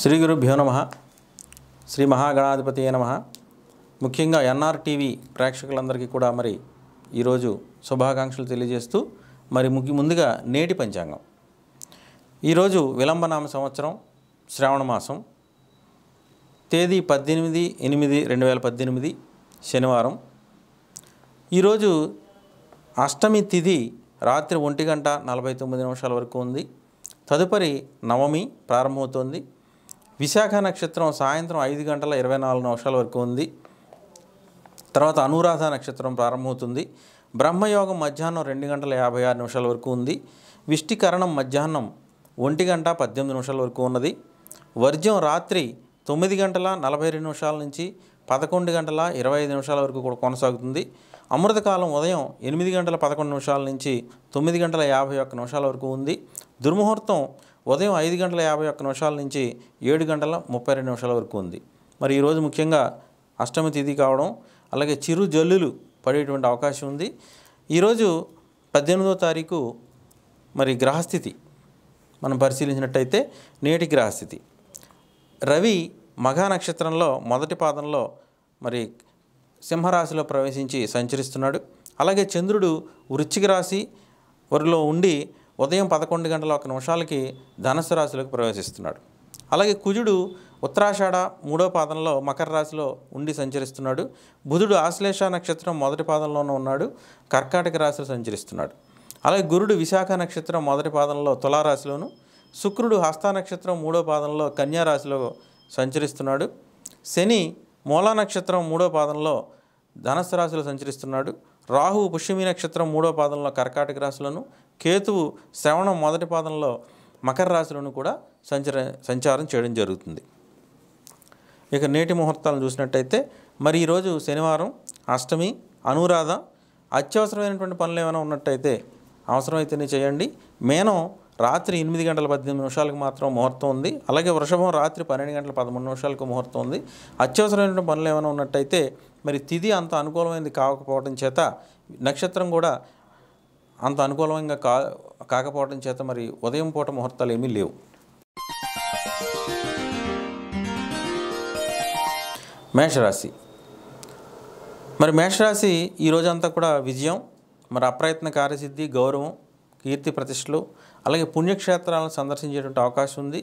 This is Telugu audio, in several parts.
శ్రీ గురుభ్యో నమ శ్రీ మహాగణాధిపతి నమ ముఖ్యంగా ఎన్ఆర్టీవీ టీవీ ప్రేక్షకులందరికీ కూడా మరి ఈరోజు శుభాకాంక్షలు తెలియజేస్తూ మరి ముఖ్య ముందుగా నేటి పంచాంగం ఈరోజు విలంబనామ సంవత్సరం శ్రావణ మాసం తేదీ పద్దెనిమిది ఎనిమిది రెండు వేల పద్దెనిమిది శనివారం ఈరోజు అష్టమి తిథి రాత్రి ఒంటి గంట నలభై తొమ్మిది నిమిషాల వరకు ఉంది తదుపరి నవమి ప్రారంభమవుతోంది విశాఖ నక్షత్రం సాయంత్రం ఐదు గంటల ఇరవై నాలుగు నిమిషాల వరకు ఉంది తర్వాత అనురాధ నక్షత్రం ప్రారంభమవుతుంది బ్రహ్మయోగం మధ్యాహ్నం రెండు గంటల యాభై ఆరు నిమిషాల వరకు ఉంది విష్టికరణం మధ్యాహ్నం ఒంటి గంట పద్దెనిమిది నిమిషాల వరకు ఉన్నది వర్జ్యం రాత్రి తొమ్మిది గంటల నలభై రెండు నిమిషాల నుంచి పదకొండు గంటల ఇరవై ఐదు నిమిషాల వరకు కూడా కొనసాగుతుంది అమృతకాలం ఉదయం ఎనిమిది గంటల పదకొండు నిమిషాల నుంచి తొమ్మిది గంటల యాభై ఒక్క నిమిషాల వరకు ఉంది దుర్ముహూర్తం ఉదయం ఐదు గంటల యాభై ఒక్క నిమిషాల నుంచి ఏడు గంటల ముప్పై రెండు నిమిషాల వరకు ఉంది మరి ఈరోజు ముఖ్యంగా అష్టమి తిథి కావడం అలాగే చిరు జల్లులు పడేటువంటి అవకాశం ఉంది ఈరోజు పద్దెనిమిదో తారీఖు మరి గ్రహస్థితి మనం పరిశీలించినట్టయితే నేటి గ్రహస్థితి రవి మఘా నక్షత్రంలో మొదటి పాదంలో మరి సింహరాశిలో ప్రవేశించి సంచరిస్తున్నాడు అలాగే చంద్రుడు వృశ్చిక రాశి వరిలో ఉండి ఉదయం పదకొండు గంటల ఒక నిమిషాలకి ధనస్సు రాశిలోకి ప్రవేశిస్తున్నాడు అలాగే కుజుడు ఉత్తరాషాఢ మూడో పాదంలో మకర రాశిలో ఉండి సంచరిస్తున్నాడు బుధుడు ఆశ్లేష నక్షత్రం మొదటి పాదంలోనూ ఉన్నాడు కర్కాటక రాశిలో సంచరిస్తున్నాడు అలాగే గురుడు విశాఖ నక్షత్రం మొదటి పాదంలో తులారాశిలోను శుక్రుడు హస్తా నక్షత్రం మూడో పాదంలో కన్యారాశిలో సంచరిస్తున్నాడు శని మూలా నక్షత్రం మూడో పాదంలో ధనస్సు రాశులు సంచరిస్తున్నాడు రాహువు పుష్యమి నక్షత్రం మూడో పాదంలో కర్కాటక రాశులను కేతువు శ్రవణం మొదటి పాదంలో మకర రాశులను కూడా సంచర సంచారం చేయడం జరుగుతుంది ఇక నేటి ముహూర్తాలను చూసినట్టయితే మరి ఈరోజు శనివారం అష్టమి అనురాధ అత్యవసరమైనటువంటి పనులు ఏమైనా ఉన్నట్టయితే అవసరమైతేనే చేయండి మేనం రాత్రి ఎనిమిది గంటల పద్దెనిమిది నిమిషాలకు మాత్రం ముహూర్తం ఉంది అలాగే వృషభం రాత్రి పన్నెండు గంటల పదమూడు నిమిషాలకు ముహూర్తం ఉంది అత్యవసరమైన పనులు ఏమైనా ఉన్నట్టయితే మరి తిది అంత అనుకూలమైనది కాకపోవడం చేత నక్షత్రం కూడా అంత అనుకూలంగా కా కాకపోవడం చేత మరి ఉదయం పూట ముహూర్తాలు ఏమీ లేవు మేషరాశి మరి మేషరాశి ఈరోజంతా కూడా విజయం మరి అప్రయత్న కార్యసిద్ధి గౌరవం కీర్తి ప్రతిష్టలు అలాగే పుణ్యక్షేత్రాలను సందర్శించేటువంటి అవకాశం ఉంది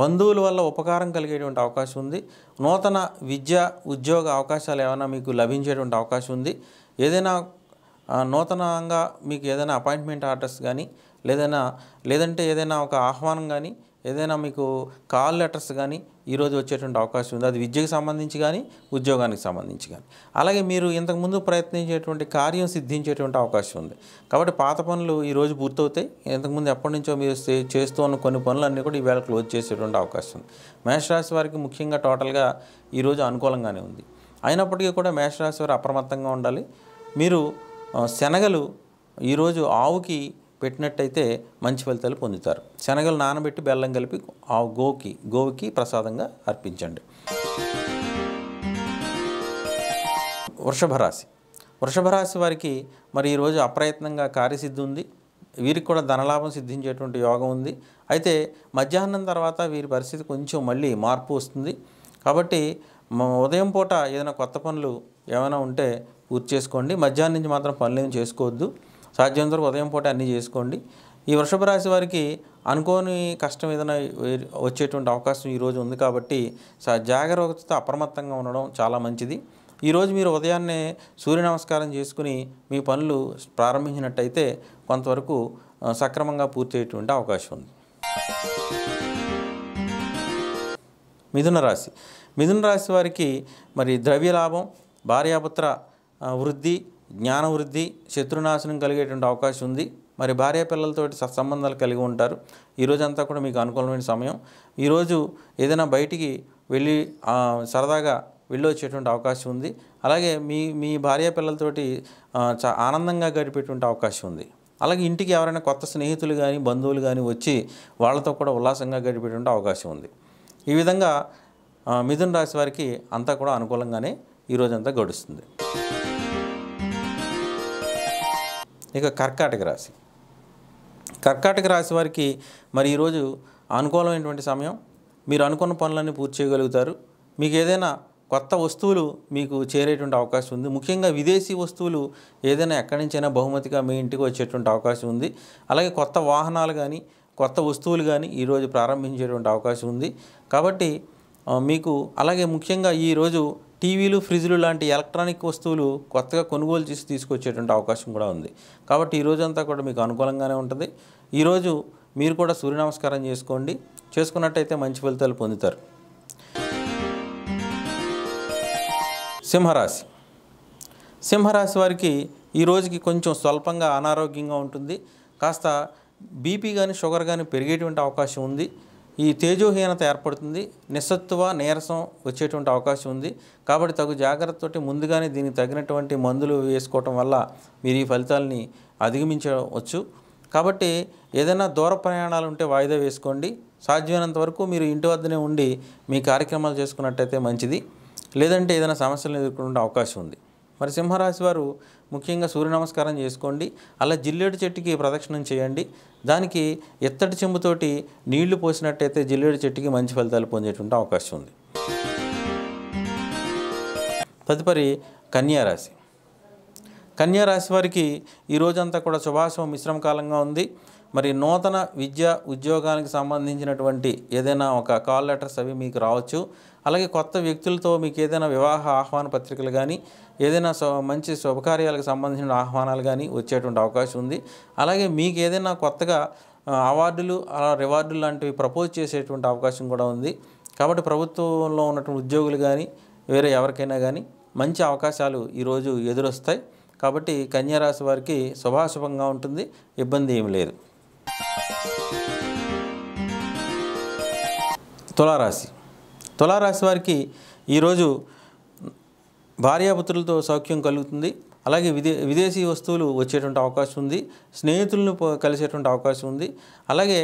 బంధువుల వల్ల ఉపకారం కలిగేటువంటి అవకాశం ఉంది నూతన విద్య ఉద్యోగ అవకాశాలు ఏమైనా మీకు లభించేటువంటి అవకాశం ఉంది ఏదైనా నూతనంగా మీకు ఏదైనా అపాయింట్మెంట్ ఆర్డర్స్ కానీ లేదైనా లేదంటే ఏదైనా ఒక ఆహ్వానం కానీ ఏదైనా మీకు కాల్ లెటర్స్ కానీ ఈరోజు వచ్చేటువంటి అవకాశం ఉంది అది విద్యకు సంబంధించి కానీ ఉద్యోగానికి సంబంధించి కానీ అలాగే మీరు ఇంతకుముందు ప్రయత్నించేటువంటి కార్యం సిద్ధించేటువంటి అవకాశం ఉంది కాబట్టి పాత పనులు ఈరోజు పూర్తవుతాయి ఇంతకుముందు ఎప్పటి నుంచో మీరు చేస్తూ ఉన్న కొన్ని పనులన్నీ కూడా ఈవేళ క్లోజ్ చేసేటువంటి అవకాశం ఉంది మేషరాశి వారికి ముఖ్యంగా టోటల్గా ఈరోజు అనుకూలంగానే ఉంది అయినప్పటికీ కూడా మేషరాశి వారు అప్రమత్తంగా ఉండాలి మీరు శనగలు ఈరోజు ఆవుకి పెట్టినట్టయితే మంచి ఫలితాలు పొందుతారు శనగలు నానబెట్టి బెల్లం కలిపి ఆ గోకి గోవుకి ప్రసాదంగా అర్పించండి వృషభ రాశి వృషభ రాశి వారికి మరి ఈరోజు అప్రయత్నంగా కార్యసిద్ధి ఉంది వీరికి కూడా ధనలాభం సిద్ధించేటువంటి యోగం ఉంది అయితే మధ్యాహ్నం తర్వాత వీరి పరిస్థితి కొంచెం మళ్ళీ మార్పు వస్తుంది కాబట్టి ఉదయం పూట ఏదైనా కొత్త పనులు ఏమైనా ఉంటే పూర్తి చేసుకోండి మధ్యాహ్నం నుంచి మాత్రం పనులు చేసుకోవద్దు సాధ్యం వరకు ఉదయం పూట అన్నీ చేసుకోండి ఈ వృషభ రాశి వారికి అనుకోని కష్టం ఏదైనా వచ్చేటువంటి అవకాశం ఈరోజు ఉంది కాబట్టి జాగ్రత్తతో అప్రమత్తంగా ఉండడం చాలా మంచిది ఈరోజు మీరు ఉదయాన్నే సూర్య నమస్కారం చేసుకుని మీ పనులు ప్రారంభించినట్టయితే కొంతవరకు సక్రమంగా పూర్తయ్యేటువంటి అవకాశం ఉంది మిథున రాశి మిథున రాశి వారికి మరి ద్రవ్య లాభం భార్యాపుత్ర వృద్ధి జ్ఞానవృద్ధి శత్రునాశనం కలిగేటువంటి అవకాశం ఉంది మరి భార్య పిల్లలతోటి సత్సంబంధాలు కలిగి ఉంటారు ఈరోజంతా కూడా మీకు అనుకూలమైన సమయం ఈరోజు ఏదైనా బయటికి వెళ్ళి సరదాగా వెళ్ళొచ్చేటువంటి అవకాశం ఉంది అలాగే మీ మీ భార్య పిల్లలతోటి ఆనందంగా గడిపేటువంటి అవకాశం ఉంది అలాగే ఇంటికి ఎవరైనా కొత్త స్నేహితులు కానీ బంధువులు కానీ వచ్చి వాళ్ళతో కూడా ఉల్లాసంగా గడిపేటువంటి అవకాశం ఉంది ఈ విధంగా మిథున్ రాశి వారికి అంతా కూడా అనుకూలంగానే ఈరోజంతా గడుస్తుంది ఇక కర్కాటక రాశి కర్కాటక రాశి వారికి మరి ఈరోజు అనుకూలమైనటువంటి సమయం మీరు అనుకున్న పనులన్నీ పూర్తి చేయగలుగుతారు మీకు ఏదైనా కొత్త వస్తువులు మీకు చేరేటువంటి అవకాశం ఉంది ముఖ్యంగా విదేశీ వస్తువులు ఏదైనా ఎక్కడి నుంచైనా బహుమతిగా మీ ఇంటికి వచ్చేటువంటి అవకాశం ఉంది అలాగే కొత్త వాహనాలు కానీ కొత్త వస్తువులు కానీ ఈరోజు ప్రారంభించేటువంటి అవకాశం ఉంది కాబట్టి మీకు అలాగే ముఖ్యంగా ఈరోజు టీవీలు ఫ్రిడ్జ్లు లాంటి ఎలక్ట్రానిక్ వస్తువులు కొత్తగా కొనుగోలు చేసి తీసుకొచ్చేటువంటి అవకాశం కూడా ఉంది కాబట్టి ఈ అంతా కూడా మీకు అనుకూలంగానే ఉంటుంది ఈరోజు మీరు కూడా సూర్య నమస్కారం చేసుకోండి చేసుకున్నట్టయితే మంచి ఫలితాలు పొందుతారు సింహరాశి సింహరాశి వారికి ఈ రోజుకి కొంచెం స్వల్పంగా అనారోగ్యంగా ఉంటుంది కాస్త బీపీ కానీ షుగర్ కానీ పెరిగేటువంటి అవకాశం ఉంది ఈ తేజోహీనత ఏర్పడుతుంది నిస్సత్వ నీరసం వచ్చేటువంటి అవకాశం ఉంది కాబట్టి తగు జాగ్రత్తతోటి ముందుగానే దీనికి తగినటువంటి మందులు వేసుకోవటం వల్ల మీరు ఈ ఫలితాలని అధిగమించవచ్చు కాబట్టి ఏదైనా దూర ప్రయాణాలు ఉంటే వాయిదా వేసుకోండి సాధ్యమైనంత వరకు మీరు ఇంటి వద్దనే ఉండి మీ కార్యక్రమాలు చేసుకున్నట్టయితే మంచిది లేదంటే ఏదైనా సమస్యలు ఎదుర్కొనే అవకాశం ఉంది మరి సింహరాశి వారు ముఖ్యంగా సూర్య నమస్కారం చేసుకోండి అలా జిల్లేడు చెట్టుకి ప్రదక్షిణం చేయండి దానికి ఎత్తటి చెంబుతోటి నీళ్లు పోసినట్టయితే జిల్లేడు చెట్టుకి మంచి ఫలితాలు పొందేటువంటి అవకాశం ఉంది తదుపరి కన్యారాశి కన్యారాశి వారికి ఈ రోజంతా కూడా శుభాశుభ మిశ్రమ కాలంగా ఉంది మరి నూతన విద్య ఉద్యోగానికి సంబంధించినటువంటి ఏదైనా ఒక కాల్ లెటర్స్ అవి మీకు రావచ్చు అలాగే కొత్త వ్యక్తులతో మీకు ఏదైనా వివాహ ఆహ్వాన పత్రికలు కానీ ఏదైనా మంచి శుభకార్యాలకు సంబంధించిన ఆహ్వానాలు కానీ వచ్చేటువంటి అవకాశం ఉంది అలాగే మీకు ఏదైనా కొత్తగా అవార్డులు అలా రివార్డులు లాంటివి ప్రపోజ్ చేసేటువంటి అవకాశం కూడా ఉంది కాబట్టి ప్రభుత్వంలో ఉన్నటువంటి ఉద్యోగులు కానీ వేరే ఎవరికైనా కానీ మంచి అవకాశాలు ఈరోజు ఎదురొస్తాయి కాబట్టి కన్యారాశి వారికి శుభాశుభంగా ఉంటుంది ఇబ్బంది ఏమి లేదు తులారాశి తులారాశి వారికి ఈరోజు భార్యాపుత్రులతో సౌఖ్యం కలుగుతుంది అలాగే విదే విదేశీ వస్తువులు వచ్చేటువంటి అవకాశం ఉంది స్నేహితులను కలిసేటువంటి అవకాశం ఉంది అలాగే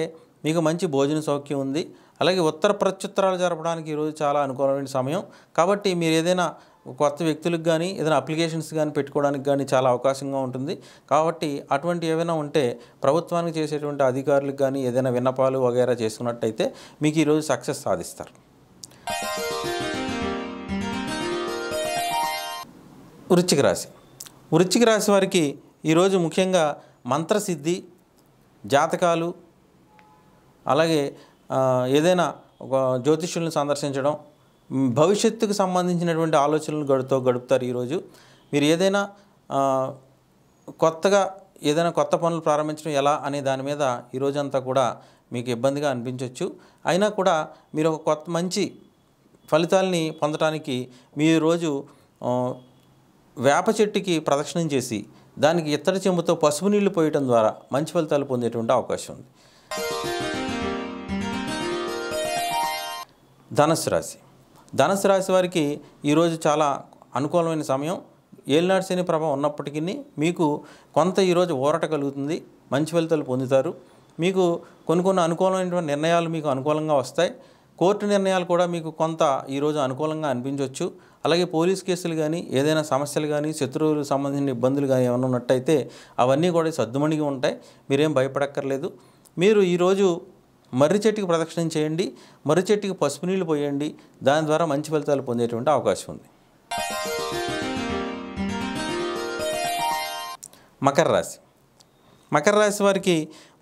మీకు మంచి భోజన సౌఖ్యం ఉంది అలాగే ఉత్తర ప్రత్యుత్తరాలు జరపడానికి ఈరోజు చాలా అనుకూలమైన సమయం కాబట్టి మీరు ఏదైనా కొత్త వ్యక్తులకు కానీ ఏదైనా అప్లికేషన్స్ కానీ పెట్టుకోవడానికి కానీ చాలా అవకాశంగా ఉంటుంది కాబట్టి అటువంటి ఏవైనా ఉంటే ప్రభుత్వానికి చేసేటువంటి అధికారులకు కానీ ఏదైనా విన్నపాలు వగైరా చేసుకున్నట్టయితే మీకు ఈరోజు సక్సెస్ సాధిస్తారు వృశ్చిక రాశి వృశ్చిక రాశి వారికి ఈరోజు ముఖ్యంగా మంత్రసిద్ధి జాతకాలు అలాగే ఏదైనా ఒక జ్యోతిష్యులను సందర్శించడం భవిష్యత్తుకు సంబంధించినటువంటి ఆలోచనలు గడుపుతో గడుపుతారు ఈరోజు మీరు ఏదైనా కొత్తగా ఏదైనా కొత్త పనులు ప్రారంభించడం ఎలా అనే దాని మీద ఈరోజంతా కూడా మీకు ఇబ్బందిగా అనిపించవచ్చు అయినా కూడా మీరు ఒక కొత్త మంచి ఫలితాలని పొందడానికి మీరు రోజు వేప చెట్టుకి ప్రదక్షిణం చేసి దానికి ఇత్తడి చెంబుతో పసుపు నీళ్లు పోయటం ద్వారా మంచి ఫలితాలు పొందేటువంటి అవకాశం ఉంది ధనస్సు రాశి ధనస్సు రాశి వారికి ఈరోజు చాలా అనుకూలమైన సమయం ఏలినాడు శని ప్రభావం ఉన్నప్పటికీ మీకు కొంత ఈరోజు ఊరట కలుగుతుంది మంచి ఫలితాలు పొందుతారు మీకు కొన్ని కొన్ని అనుకూలమైనటువంటి నిర్ణయాలు మీకు అనుకూలంగా వస్తాయి కోర్టు నిర్ణయాలు కూడా మీకు కొంత ఈరోజు అనుకూలంగా అనిపించవచ్చు అలాగే పోలీస్ కేసులు కానీ ఏదైనా సమస్యలు కానీ శత్రువులకు సంబంధించిన ఇబ్బందులు కానీ ఏమైనా ఉన్నట్టయితే అవన్నీ కూడా సర్దుమణిగి ఉంటాయి మీరేం భయపడక్కర్లేదు మీరు ఈరోజు మర్రి చెట్టుకి ప్రదక్షిణం చేయండి మర్రి చెట్టుకి పసుపు నీళ్ళు పోయండి దాని ద్వారా మంచి ఫలితాలు పొందేటువంటి అవకాశం ఉంది మకర రాశి మకర రాశి వారికి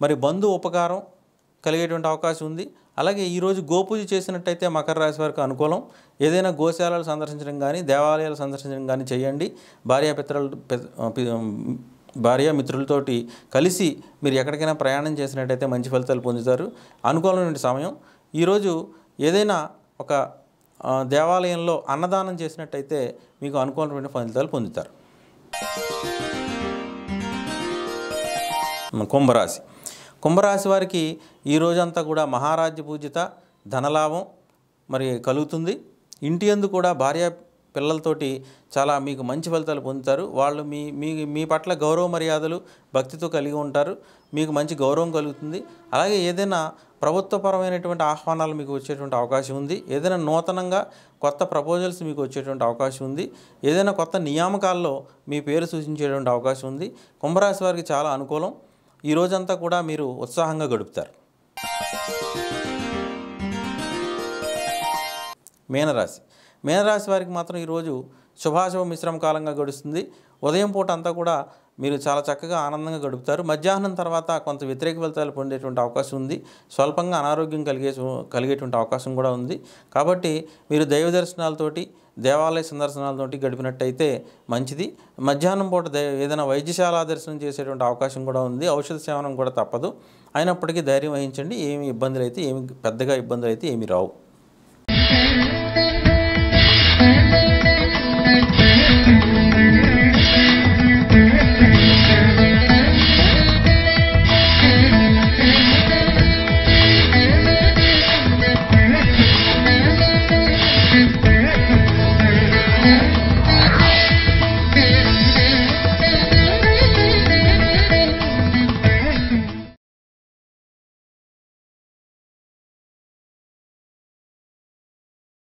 మరి బంధు ఉపకారం కలిగేటువంటి అవకాశం ఉంది అలాగే ఈరోజు గోపూజ చేసినట్టయితే మకర రాశి వారికి అనుకూలం ఏదైనా గోశాలలు సందర్శించడం కానీ దేవాలయాలు సందర్శించడం కానీ చేయండి భార్యాపిత్రలు భార్య మిత్రులతోటి కలిసి మీరు ఎక్కడికైనా ప్రయాణం చేసినట్టయితే మంచి ఫలితాలు పొందుతారు అనుకూలమైన సమయం ఈరోజు ఏదైనా ఒక దేవాలయంలో అన్నదానం చేసినట్టయితే మీకు అనుకూలమైన ఫలితాలు పొందుతారు కుంభరాశి కుంభరాశి వారికి ఈ రోజంతా కూడా మహారాజ్య పూజిత ధనలాభం మరి కలుగుతుంది ఇంటి అందు కూడా భార్య పిల్లలతోటి చాలా మీకు మంచి ఫలితాలు పొందుతారు వాళ్ళు మీ మీ మీ పట్ల గౌరవ మర్యాదలు భక్తితో కలిగి ఉంటారు మీకు మంచి గౌరవం కలుగుతుంది అలాగే ఏదైనా ప్రభుత్వపరమైనటువంటి ఆహ్వానాలు మీకు వచ్చేటువంటి అవకాశం ఉంది ఏదైనా నూతనంగా కొత్త ప్రపోజల్స్ మీకు వచ్చేటువంటి అవకాశం ఉంది ఏదైనా కొత్త నియామకాల్లో మీ పేరు సూచించేటువంటి అవకాశం ఉంది కుంభరాశి వారికి చాలా అనుకూలం ఈ రోజంతా కూడా మీరు ఉత్సాహంగా గడుపుతారు మీనరాశి మీనరాశి వారికి మాత్రం ఈరోజు శుభాశుభ మిశ్రమ కాలంగా గడుస్తుంది ఉదయం పూట అంతా కూడా మీరు చాలా చక్కగా ఆనందంగా గడుపుతారు మధ్యాహ్నం తర్వాత కొంత వ్యతిరేక ఫలితాలు పొందేటువంటి అవకాశం ఉంది స్వల్పంగా అనారోగ్యం కలిగే కలిగేటువంటి అవకాశం కూడా ఉంది కాబట్టి మీరు దైవ దర్శనాలతోటి దేవాలయ సందర్శనాలతో గడిపినట్టయితే మంచిది మధ్యాహ్నం పూట ఏదైనా వైద్యశాల దర్శనం చేసేటువంటి అవకాశం కూడా ఉంది ఔషధ సేవనం కూడా తప్పదు అయినప్పటికీ ధైర్యం వహించండి ఏమి ఇబ్బందులు అయితే ఏమి పెద్దగా ఇబ్బందులు అయితే ఏమి రావు